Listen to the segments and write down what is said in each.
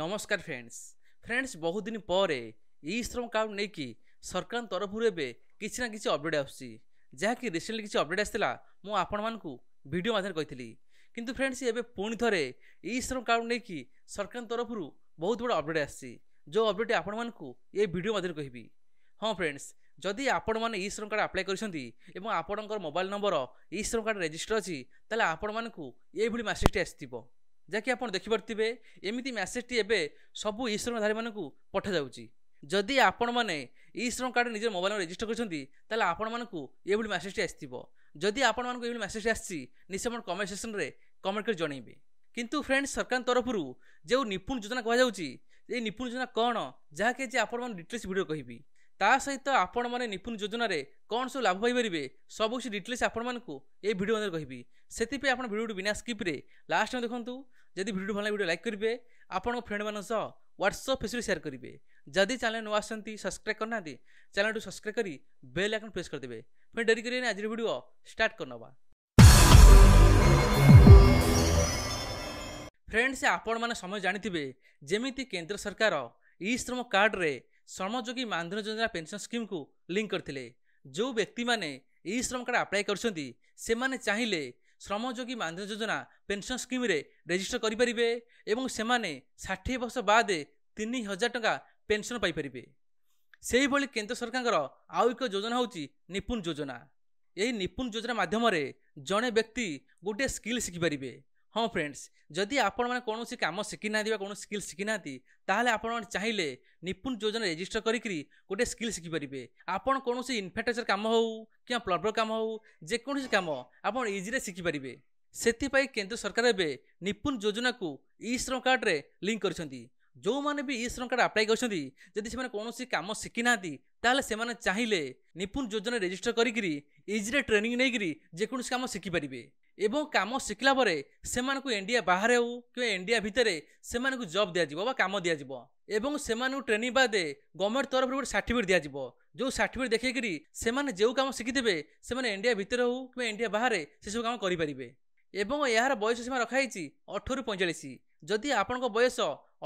ନମସ୍କାର friends friends ବହୁତ ଦିନ ପରେ ଇ ଶ୍ରମ କାର୍ଡ଼ ନେଇକି ସରକାରଙ୍କ ତରଫରୁ ଏବେ କିଛି ନା କିଛି ଅପଡ଼େଟ୍ ଆସୁଛି ଯାହାକି ରିସେଣ୍ଟଲି କିଛି ଅପଡ଼େଟ୍ ଆସିଥିଲା ମୁଁ ଆପଣମାନଙ୍କୁ ଭିଡ଼ିଓ ମାଧ୍ୟମରେ କହିଥିଲି କିନ୍ତୁ ଫ୍ରେଣ୍ଡସ୍ ଏବେ ପୁଣି ଥରେ ଇ ଶ୍ରମ କାର୍ଡ଼ ନେଇକି ସରକାରଙ୍କ ତରଫରୁ ବହୁତ ବଡ଼ ଅପଡ଼େଟ୍ ଆସିଛି ଯେଉଁ ଅପଡ଼େଟ୍ ଆପଣମାନଙ୍କୁ ଏ ଭିଡ଼ିଓ ମାଧ୍ୟମରେ କହିବି ହଁ ଫ୍ରେଣ୍ଡସ୍ ଯଦି ଆପଣମାନେ ଇ ଶ୍ରମ କାର୍ଡ଼ ଆପ୍ଲାଏ କରିଛନ୍ତି ଏବଂ ଆପଣଙ୍କର ମୋବାଇଲ୍ ନମ୍ବର ଇ ଶ୍ରମ କାର୍ଡ଼ ରେଜିଷ୍ଟର୍ ଅଛି ତାହେଲେ ଆପଣମାନଙ୍କୁ ଏଇଭଳି ମେସେଜ୍ଟି ଆସିଥିବ ଯାହାକି ଆପଣ ଦେଖିପାରୁଥିବେ ଏମିତି ମେସେଜ୍ଟି ଏବେ ସବୁ ଇଶ୍ରମଧାରୀମାନଙ୍କୁ ପଠାଯାଉଛି ଯଦି ଆପଣମାନେ ଇ ଶ୍ରମ କାର୍ଡ଼ ନିଜର ମୋବାଇଲରେ ରେଜିଷ୍ଟର କରିଛନ୍ତି ତାହେଲେ ଆପଣମାନଙ୍କୁ ଏଭଳି ମେସେଜ୍ଟି ଆସିଥିବ ଯଦି ଆପଣମାନଙ୍କୁ ଏଭଳି ମେସେଜ୍ ଆସିଛି ନିଶ୍ଚୟ ଆପଣ କମେଣ୍ଟ ସେସନ୍ରେ କମେଣ୍ଟ କରି ଜଣାଇବେ କିନ୍ତୁ ଫ୍ରେଣ୍ଡ ସରକାରଙ୍କ ତରଫରୁ ଯେଉଁ ନିପୁଣ ଯୋଜନା କୁହାଯାଉଛି ଏଇ ନିପୁଣ ଯୋଜନା କ'ଣ ଯାହାକି ଆଜି ଆପଣମାନେ ଡିଟେଲ୍ସ ଭିଡ଼ିଓ କହିବି ତା ସହିତ ଆପଣମାନେ ନିପୁଣ ଯୋଜନାରେ କ'ଣ ସବୁ ଲାଭ ପାଇପାରିବେ ସବୁ କିଛି ଡିଟେଲ୍ସ ଆପଣମାନଙ୍କୁ ଏଇ ଭିଡ଼ିଓ ମଧ୍ୟରେ କହିବି ସେଥିପାଇଁ ଆପଣ ଭିଡ଼ିଓଟି ବିନା ସ୍କିପ୍ରେ ଲାଷ୍ଟ ଦେଖନ୍ତୁ ଯଦି ଭିଡ଼ିଓ ଭଲ ଲାଗେ ଭିଡ଼ିଓ ଲାଇକ୍ କରିବେ ଆପଣଙ୍କ ଫ୍ରେଣ୍ଡମାନଙ୍କ ସହ ହ୍ୱାଟ୍ସଅପ୍ ଫେସ୍ରେ ସେୟାର କରିବେ ଯଦି ଚ୍ୟାନେଲ୍ ନୂଆ ଆସନ୍ତି ସବସ୍କ୍ରାଇବ୍ କରିନାହାନ୍ତି ଚ୍ୟାନେଲ୍ଟୁ ସବସ୍କ୍ରାଇବ୍ କରି ବେଲ୍ ଆକାଉଣ୍ଟ ପ୍ରେସ୍ କରିଦେବେ ଫେଣ୍ଡ ଡେରି କରିବେ ଆଜିର ଭିଡ଼ିଓ ଷ୍ଟାର୍ଟ କରିନେବା ଫ୍ରେଣ୍ଡସ୍ ଆପଣମାନେ ସମୟ ଜାଣିଥିବେ ଯେମିତି କେନ୍ଦ୍ର ସରକାର ଇ ଶ୍ରମ କାର୍ଡ଼ରେ ଶ୍ରମଯୋଗୀ ମାନଧନ ଯୋଜନା ପେନ୍ସନ୍ ସ୍କିମ୍କୁ ଲିଙ୍କ୍ କରିଥିଲେ ଯେଉଁ ବ୍ୟକ୍ତିମାନେ ଇ ଶ୍ରମ କାର୍ଡ଼ ଆପ୍ଲାଏ କରିଛନ୍ତି ସେମାନେ ଚାହିଁଲେ ଶ୍ରମଯୋଗୀ ମାନଧନ ଯୋଜନା ପେନ୍ସନ୍ ସ୍କିମ୍ରେ ରେଜିଷ୍ଟର କରିପାରିବେ ଏବଂ ସେମାନେ ଷାଠିଏ ବର୍ଷ ବାଦ ତିନି ହଜାର ଟଙ୍କା ପେନ୍ସନ୍ ପାଇପାରିବେ ସେହିଭଳି କେନ୍ଦ୍ର ସରକାରଙ୍କର ଆଉ ଏକ ଯୋଜନା ହେଉଛି ନିପୁଣ ଯୋଜନା ଏହି ନିପୁଣ ଯୋଜନା ମାଧ୍ୟମରେ ଜଣେ ବ୍ୟକ୍ତି ଗୋଟିଏ ସ୍କିଲ୍ ଶିଖିପାରିବେ ହଁ ଫ୍ରେଣ୍ଡସ୍ ଯଦି ଆପଣମାନେ କୌଣସି କାମ ଶିଖିନାହାନ୍ତି ବା କୌଣସି ସ୍କିଲ୍ ଶିଖିନାହାନ୍ତି ତାହେଲେ ଆପଣମାନେ ଚାହିଁଲେ ନିପୁଣ ଯୋଜନା ରେଜିଷ୍ଟର କରିକି ଗୋଟେ ସ୍କିଲ୍ ଶିଖିପାରିବେ ଆପଣ କୌଣସି ଇନଫ୍ରାଷ୍ଟ୍ରକ୍ଚର କାମ ହେଉ କିମ୍ବା ପ୍ଲବର କାମ ହେଉ ଯେକୌଣସି କାମ ଆପଣ ଇଜିରେ ଶିଖିପାରିବେ ସେଥିପାଇଁ କେନ୍ଦ୍ର ସରକାର ଏବେ ନିପୁଣ ଯୋଜନାକୁ ଇ ଶ୍ରମ କାର୍ଡ଼ରେ ଲିଙ୍କ୍ କରିଛନ୍ତି ଯେଉଁମାନେ ବି ଇ ଶ୍ରମ କାର୍ଡ଼ ଆପ୍ଲାଏ କରିଛନ୍ତି ଯଦି ସେମାନେ କୌଣସି କାମ ଶିଖିନାହାନ୍ତି ତାହେଲେ ସେମାନେ ଚାହିଁଲେ ନିପୁଣ ଯୋଜନା ରେଜିଷ୍ଟର କରିକିରି ଇଜିରେ ଟ୍ରେନିଂ ନେଇକିରି ଯେକୌଣସି କାମ ଶିଖିପାରିବେ ଏବଂ କାମ ଶିଖିଲା ପରେ ସେମାନଙ୍କୁ ଇଣ୍ଡିଆ ବାହାରେ ହେଉ କିମ୍ବା ଇଣ୍ଡିଆ ଭିତରେ ସେମାନଙ୍କୁ ଜବ୍ ଦିଆଯିବ ବା କାମ ଦିଆଯିବ ଏବଂ ସେମାନଙ୍କୁ ଟ୍ରେନିଂ ବାଦେ ଗଭର୍ଣ୍ଣମେଣ୍ଟ ତରଫରୁ ଗୋଟେ ସାର୍ଟିଫିକେଟ୍ ଦିଆଯିବ ଯେଉଁ ସାର୍ଟିଫିକେଟ୍ ଦେଖେଇକରି ସେମାନେ ଯେଉଁ କାମ ଶିଖିଥିବେ ସେମାନେ ଇଣ୍ଡିଆ ଭିତରେ ହେଉ କିମ୍ବା ଇଣ୍ଡିଆ ବାହାରେ ସେସବୁ କାମ କରିପାରିବେ ଏବଂ ଏହାର ବୟସ ସୀମା ରଖାଯାଇଛି ଅଠରରୁ ପଇଁଚାଳିଶ ଯଦି ଆପଣଙ୍କ ବୟସ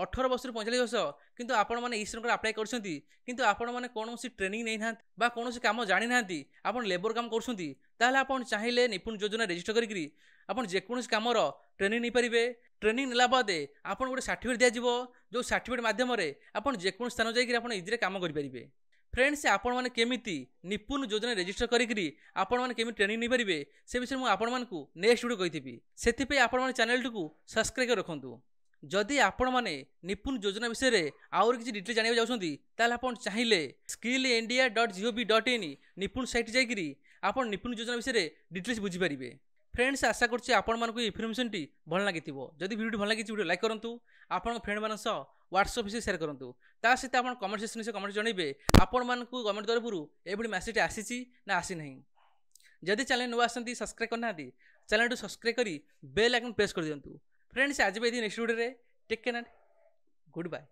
ଅଠର ବର୍ଷରୁ ପଇଁଚାଳିଶ ବର୍ଷ କିନ୍ତୁ ଆପଣମାନେ ଇ ଶ୍ରମରେ ଆପ୍ଲାଏ କରିଛନ୍ତି କିନ୍ତୁ ଆପଣମାନେ କୌଣସି ଟ୍ରେନିଂ ନେଇନାହାନ୍ତି ବା କୌଣସି କାମ ଜାଣିନାହାନ୍ତି ଆପଣ ଲେବର କାମ କରୁଛନ୍ତି ତାହେଲେ ଆପଣ ଚାହିଁଲେ ନିପୁଣ ଯୋଜନା ରେଜିଷ୍ଟର କରିକି ଆପଣ ଯେକୌଣସି କାମର ଟ୍ରେନିଂ ନେଇପାରିବେ ଟ୍ରେନିଂ ନେଲା ବାଦେ ଆପଣ ଗୋଟେ ସାର୍ଟିଫିକେଟ୍ ଦିଆଯିବ ଯେଉଁ ସାର୍ଟିଫିକେଟ୍ ମାଧ୍ୟମରେ ଆପଣ ଯେକୌଣସି ସ୍ଥାନ ଯାଇକି ଆପଣ ଇଜିରେ କାମ କରିପାରିବେ ଫ୍ରେଣ୍ଡସ୍ ଆପଣମାନେ କେମିତି ନିପୁଣ ଯୋଜନା ରେଜିଷ୍ଟର କରିକି ଆପଣମାନେ କେମିତି ଟ୍ରେନିଂ ନେଇପାରିବେ ସେ ବିଷୟରେ ମୁଁ ଆପଣମାନଙ୍କୁ ନେକ୍ସଟ ଭିଡ଼ିଓ କହିଥିବି ସେଥିପାଇଁ ଆପଣମାନେ ଚ୍ୟାନେଲଟିକୁ ସବସ୍କ୍ରାଇବ୍ ରଖନ୍ତୁ ଯଦି ଆପଣମାନେ ନିପୁଣ ଯୋଜନା ବିଷୟରେ ଆହୁରି କିଛି ଡିଟେଲ୍ ଜାଣିବାକୁ ଯାଉଛନ୍ତି ତାହେଲେ ଆପଣ ଚାହିଁଲେ skill India dot G O V dot in Nipun site ଯାଇକରି ଆପଣ ନିପୁଣ ଯୋଜନା ବିଷୟରେ ଡିଟେଲ୍ସ ବୁଝିପାରିବେ ଫ୍ରେଣ୍ଡସ୍ ଆଶା କରୁଛି ଆପଣମାନଙ୍କୁ ଏଇ ଇନଫରମେସନ୍ଟି ଭଲ ଲାଗିଥିବ ଯଦି ଭିଡ଼ିଓଟି ଭଲ ଲାଗିଛି ଭିଡ଼ିଓ ଲାଇକ୍ କରନ୍ତୁ ଆପଣଙ୍କ ଫ୍ରେଣ୍ଡମାନଙ୍କ ସହ ହ୍ୱାଟ୍ସଆପ୍ ବିଷୟରେ ସେୟାର କରନ୍ତୁ ତା ସହିତ ଆପଣ କମେଣ୍ଟ ସେସନ୍ ବିଷୟରେ କମେଣ୍ଟ ଜଣାଇବେ ଆପଣମାନଙ୍କୁ ଗଭର୍ଣ୍ଣମେଣ୍ଟ ତରଫରୁ ଏଭଳି ମେସେଜ୍ଟି ଆସିଛି ନା ଆସିନାହିଁ ଯଦି ଚ୍ୟାନେଲ୍ ନୂଆ ଆସନ୍ତି ସବସ୍କ୍ରାଇବ୍ କରିନାହାନ୍ତି ଚ୍ୟାନେଲ୍ଟି ସବସ୍କ୍ରାଇବ୍ କରି ବେଲ୍ ଆକାଉଣ୍ଟ ପ୍ରେସ୍ କରିଦିଅନ୍ତୁ ఫ్రెండ్స్ అజబేది నెక్స్ట్ వీడియో రే టెక్ కేనండి గుడ్ బాయ్